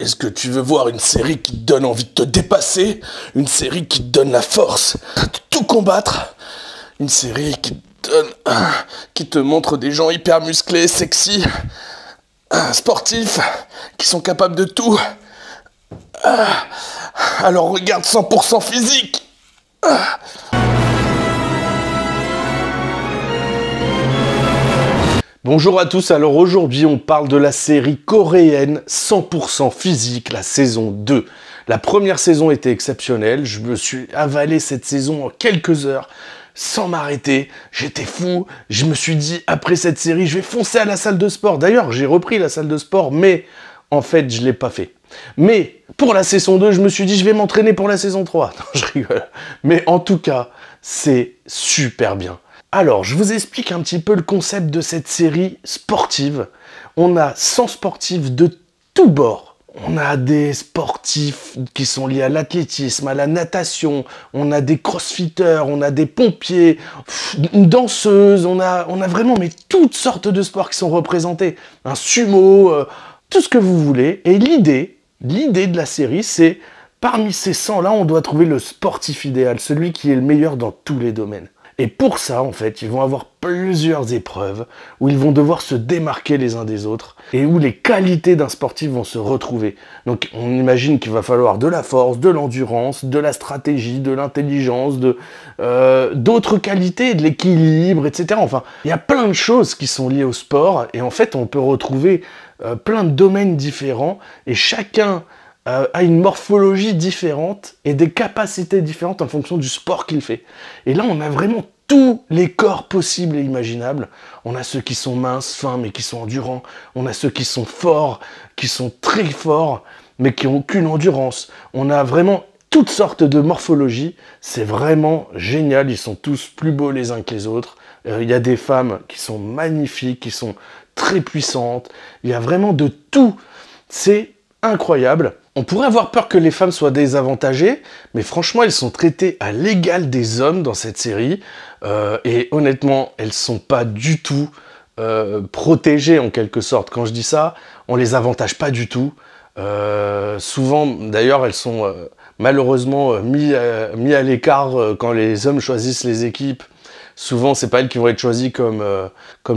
Est-ce que tu veux voir une série qui te donne envie de te dépasser Une série qui te donne la force de tout combattre Une série qui te qui te montre des gens hyper musclés, sexy, sportifs, qui sont capables de tout alors regarde 100% physique Bonjour à tous, alors aujourd'hui on parle de la série coréenne 100% physique, la saison 2. La première saison était exceptionnelle, je me suis avalé cette saison en quelques heures sans m'arrêter. J'étais fou. Je me suis dit, après cette série, je vais foncer à la salle de sport. D'ailleurs, j'ai repris la salle de sport, mais en fait, je l'ai pas fait. Mais pour la saison 2, je me suis dit, je vais m'entraîner pour la saison 3. Non, je rigole. Mais en tout cas, c'est super bien. Alors, je vous explique un petit peu le concept de cette série sportive. On a 100 sportifs de tous bords. On a des sportifs qui sont liés à l'athlétisme, à la natation, on a des crossfitters, on a des pompiers, une danseuse, on a, on a vraiment mais toutes sortes de sports qui sont représentés. Un sumo, euh, tout ce que vous voulez. Et l'idée, l'idée de la série, c'est parmi ces 100-là, on doit trouver le sportif idéal, celui qui est le meilleur dans tous les domaines. Et pour ça, en fait, ils vont avoir plusieurs épreuves où ils vont devoir se démarquer les uns des autres et où les qualités d'un sportif vont se retrouver. Donc on imagine qu'il va falloir de la force, de l'endurance, de la stratégie, de l'intelligence, euh, d'autres qualités, de l'équilibre, etc. Enfin, il y a plein de choses qui sont liées au sport et en fait on peut retrouver euh, plein de domaines différents et chacun euh, a une morphologie différente et des capacités différentes en fonction du sport qu'il fait. Et là, on a vraiment tous les corps possibles et imaginables. On a ceux qui sont minces, fins, mais qui sont endurants. On a ceux qui sont forts, qui sont très forts, mais qui n'ont aucune endurance. On a vraiment toutes sortes de morphologies. C'est vraiment génial. Ils sont tous plus beaux les uns que les autres. Euh, il y a des femmes qui sont magnifiques, qui sont très puissantes. Il y a vraiment de tout. C'est incroyable. On pourrait avoir peur que les femmes soient désavantagées, mais franchement, elles sont traitées à l'égal des hommes dans cette série. Euh, et honnêtement, elles sont pas du tout euh, protégées en quelque sorte. Quand je dis ça, on les avantage pas du tout. Euh, souvent, d'ailleurs, elles sont malheureusement mises mis à l'écart quand les hommes choisissent les équipes Souvent, c'est pas elles qui vont être choisies comme,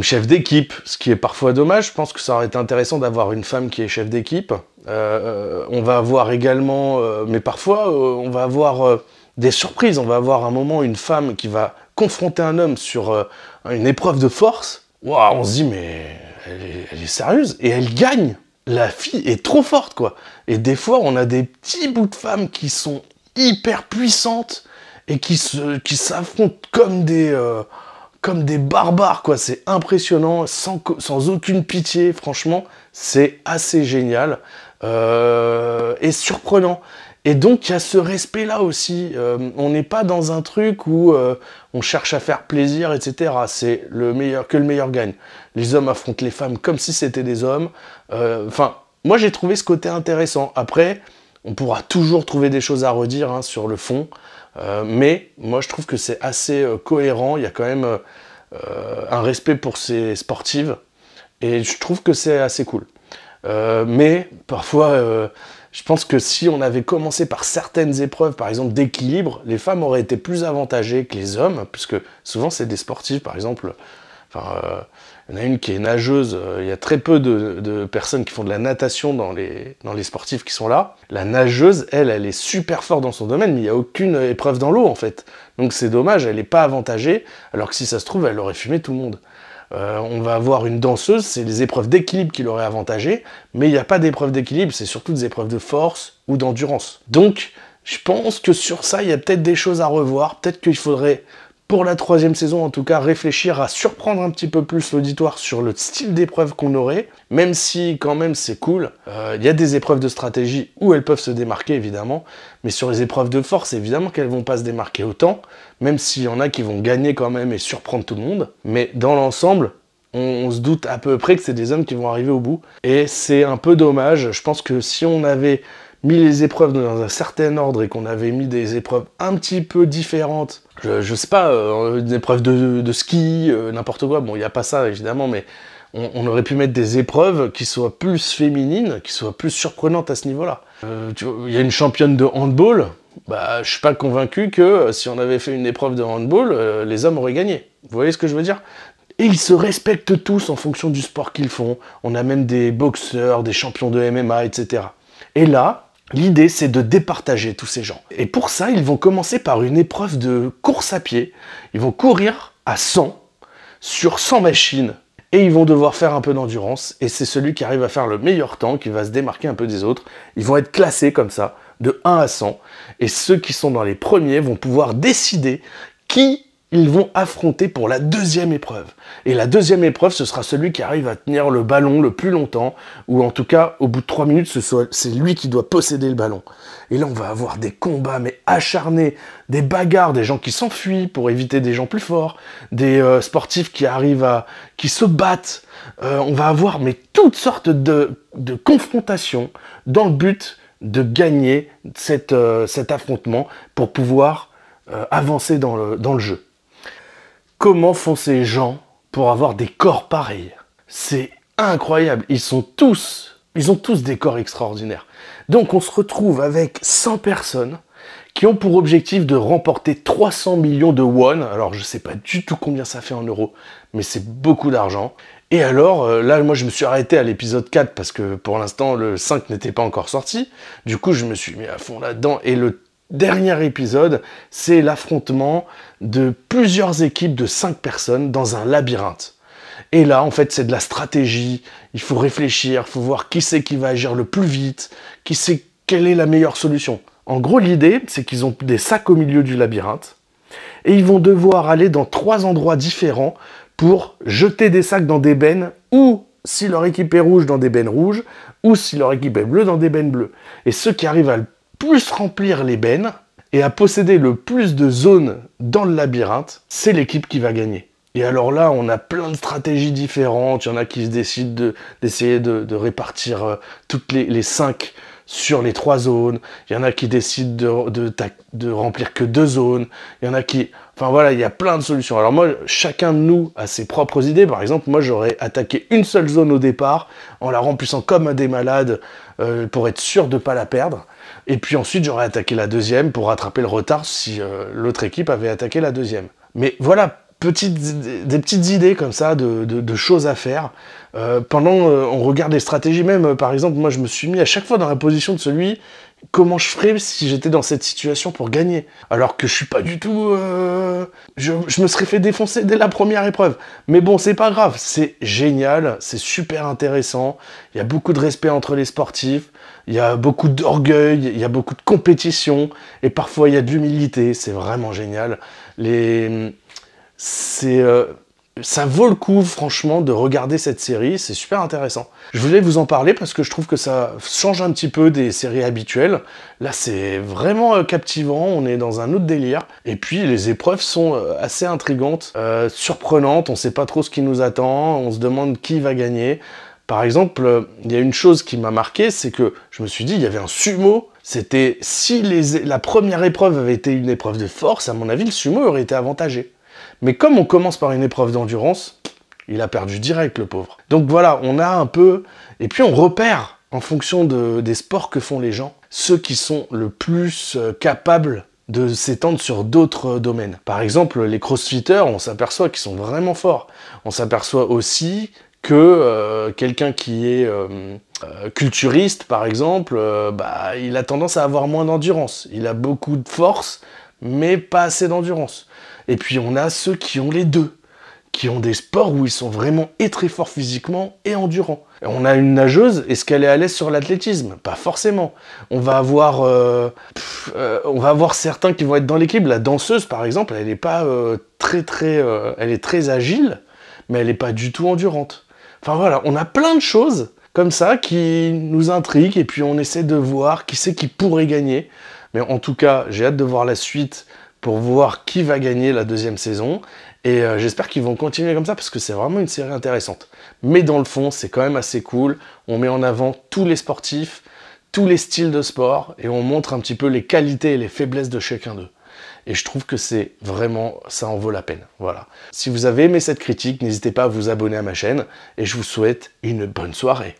chef d'équipe, ce qui est parfois dommage. Je pense que ça aurait été intéressant d'avoir une femme qui est chef d'équipe. Euh, euh, on va avoir également, euh, mais parfois, on va avoir des surprises. On va avoir un moment une femme qui va confronter un homme sur une épreuve de force. Waouh, on se dit, mais elle est, elle est sérieuse et elle gagne. La fille est trop forte, quoi. Et des fois, on a des petits bouts de femmes qui sont hyper puissantes et qui s'affrontent comme des euh, comme des barbares quoi. C'est impressionnant, sans, sans aucune pitié. Franchement, c'est assez génial euh, et surprenant. Et donc il y a ce respect là aussi. Euh, on n'est pas dans un truc où on cherche à faire plaisir, etc. C'est le meilleur que le meilleur gagne. Les hommes affrontent les femmes comme si c'était des hommes. Enfin, moi j'ai trouvé ce côté intéressant. Après on pourra toujours trouver des choses à redire hein, sur le fond, euh, mais moi je trouve que c'est assez euh, cohérent, il y a quand même euh, un respect pour ces sportives, et je trouve que c'est assez cool. mais parfois, je pense que si on avait commencé par certaines épreuves, par exemple d'équilibre, les femmes auraient été plus avantagées que les hommes, puisque souvent c'est des sportives, par exemple, il y en a une qui est nageuse. Euh, il y a très peu de, personnes qui font de la natation dans les, dans les sportifs qui sont là. La nageuse, elle, elle est super forte dans son domaine, mais il n'y a aucune épreuve dans l'eau, en fait. Donc c'est dommage, elle n'est pas avantagée, alors que si ça se trouve, elle aurait fumé tout le monde. Euh, on va avoir une danseuse, c'est les épreuves d'équilibre qui l'auraient avantagée, mais il n'y a pas d'épreuve d'équilibre, c'est surtout des épreuves de force ou d'endurance. Donc, je pense que sur ça, il y a peut-être des choses à revoir, peut-être qu'il faudrait pour la troisième saison en tout cas, réfléchir à surprendre un petit peu plus l'auditoire sur le style d'épreuve qu'on aurait, même si quand même c'est cool. Euh, il y a des épreuves de stratégie où elles peuvent se démarquer évidemment, mais sur les épreuves de force, évidemment qu'elles vont pas se démarquer autant, même s'il y en a qui vont gagner quand même et surprendre tout le monde. Mais dans l'ensemble, on, se doute à peu près que c'est des hommes qui vont arriver au bout. Et c'est un peu dommage. Je pense que si on avait mis les épreuves dans un certain ordre et qu'on avait mis des épreuves un petit peu différentes, je, je sais pas, euh, une épreuve de, ski, euh, n'importe quoi, bon, il n'y a pas ça évidemment, mais on, aurait pu mettre des épreuves qui soient plus féminines, qui soient plus surprenantes à ce niveau-là. Euh, il y a une championne de handball, bah, je suis pas convaincu que si on avait fait une épreuve de handball, les hommes auraient gagné. Vous voyez ce que je veux dire et ils se respectent tous en fonction du sport qu'ils font. On a même des boxeurs, des champions de MMA, etc. Et là, L'idée, c'est de départager tous ces gens. Et pour ça, ils vont commencer par une épreuve de course à pied. Ils vont courir à 100 sur 100 machines et ils vont devoir faire un peu d'endurance. Et c'est celui qui arrive à faire le meilleur temps qui va se démarquer un peu des autres. Ils vont être classés comme ça, de 1 à 100. Et ceux qui sont dans les premiers vont pouvoir décider qui ils vont affronter pour la deuxième épreuve. Et la deuxième épreuve, ce sera celui qui arrive à tenir le ballon le plus longtemps, ou en tout cas, au bout de trois minutes, c'est lui qui doit posséder le ballon. Et là, on va avoir des combats, mais acharnés, des bagarres, des gens qui s'enfuient pour éviter des gens plus forts, des euh, sportifs qui arrivent à... qui se battent. Euh, on va avoir, mais toutes sortes de, de confrontations dans le but de gagner cette, euh, cet affrontement pour pouvoir avancer dans le, dans le jeu. Comment font ces gens pour avoir des corps pareils C'est incroyable. Ils sont tous, ils ont tous des corps extraordinaires. Donc on se retrouve avec 100 personnes qui ont pour objectif de remporter 300 millions de won. Alors je sais pas du tout combien ça fait en euros, mais c'est beaucoup d'argent. Et alors euh, là, moi je me suis arrêté à l'épisode 4 parce que pour l'instant le 5 n'était pas encore sorti. Du coup, je me suis mis à fond là-dedans et le dernier épisode, c'est l'affrontement de plusieurs équipes de 5 personnes dans un labyrinthe. Et là, en fait, c'est de la stratégie, il faut réfléchir, il faut voir qui c'est qui va agir le plus vite, qui sait quelle est la meilleure solution. En gros, l'idée, c'est qu'ils ont des sacs au milieu du labyrinthe, et ils vont devoir aller dans trois endroits différents pour jeter des sacs dans des bennes, ou si leur équipe est rouge, dans des bennes rouges, ou si leur équipe est bleue, dans des bennes bleues. Et ceux qui arrivent à le plus remplir les bennes et à posséder le plus de zones dans le labyrinthe, c'est l'équipe qui va gagner. Et alors là, on a plein de stratégies différentes. Il y en a qui se décident d'essayer de, répartir euh, toutes les, cinq sur les trois zones. Il y en a qui décident de, remplir que deux zones. Il y en a qui... Enfin voilà, il y a plein de solutions. Alors moi, chacun de nous a ses propres idées. Par exemple, moi, j'aurais attaqué une seule zone au départ en la remplissant comme un des malades euh, pour être sûr de ne pas la perdre. Et puis ensuite, j'aurais attaqué la deuxième pour rattraper le retard si euh, l'autre équipe avait attaqué la deuxième. Mais voilà, des petites idées comme ça de, choses à faire. Euh, pendant, euh, on regarde les stratégies même, par exemple, moi je me suis mis à chaque fois dans la position de celui comment je ferais si j'étais dans cette situation pour gagner Alors que je suis pas du tout... Euh, je, me serais fait défoncer dès la première épreuve. Mais bon, c'est pas grave, c'est génial, c'est super intéressant, il y a beaucoup de respect entre les sportifs, il y a beaucoup d'orgueil, il y a beaucoup de compétition, et parfois il y a de l'humilité, c'est vraiment génial. Les... C'est... Euh, ça vaut le coup, franchement, de regarder cette série, c'est super intéressant. Je voulais vous en parler parce que je trouve que ça change un petit peu des séries habituelles. Là, c'est vraiment euh, captivant, on est dans un autre délire. Et puis, les épreuves sont euh, assez intrigantes, euh, surprenantes, on sait pas trop ce qui nous attend, on se demande qui va gagner. Par exemple, il y a une chose qui m'a marqué, c'est que je me suis dit, il y avait un sumo c'était si la première épreuve avait été une épreuve de force, à mon avis, le sumo aurait été avantagé. Mais comme on commence par une épreuve d'endurance, il a perdu direct le pauvre. Donc voilà, on a un peu... Et puis on repère, en fonction des sports que font les gens, ceux qui sont le plus euh, capables de s'étendre sur d'autres euh, domaines. Par exemple, les crossfitters, on s'aperçoit qu'ils sont vraiment forts. On s'aperçoit aussi que euh, quelqu'un qui est culturiste, par exemple, bah, il a tendance à avoir moins d'endurance. Il a beaucoup de force, mais pas assez d'endurance. Et puis on a ceux qui ont les deux, qui ont des sports où ils sont vraiment et très forts physiquement et endurants. on a une nageuse, est-ce qu'elle est à l'aise sur l'athlétisme Pas forcément. On va avoir, euh, euh, on va avoir certains qui vont être dans l'équipe. La danseuse, par exemple, elle n'est pas euh, très très, elle est très agile, mais elle n'est pas du tout endurante. Enfin voilà, on a plein de choses comme ça qui nous intriguent et puis on essaie de voir qui c'est qui pourrait gagner. Mais en tout cas, j'ai hâte de voir la suite pour voir qui va gagner la deuxième saison. Et euh, j'espère qu'ils vont continuer comme ça parce que c'est vraiment une série intéressante. Mais dans le fond, c'est quand même assez cool. On met en avant tous les sportifs, tous les styles de sport et on montre un petit peu les qualités et les faiblesses de chacun d'eux. Et je trouve que c'est vraiment, ça en vaut la peine. Voilà. Si vous avez aimé cette critique, n'hésitez pas à vous abonner à ma chaîne et je vous souhaite une bonne soirée.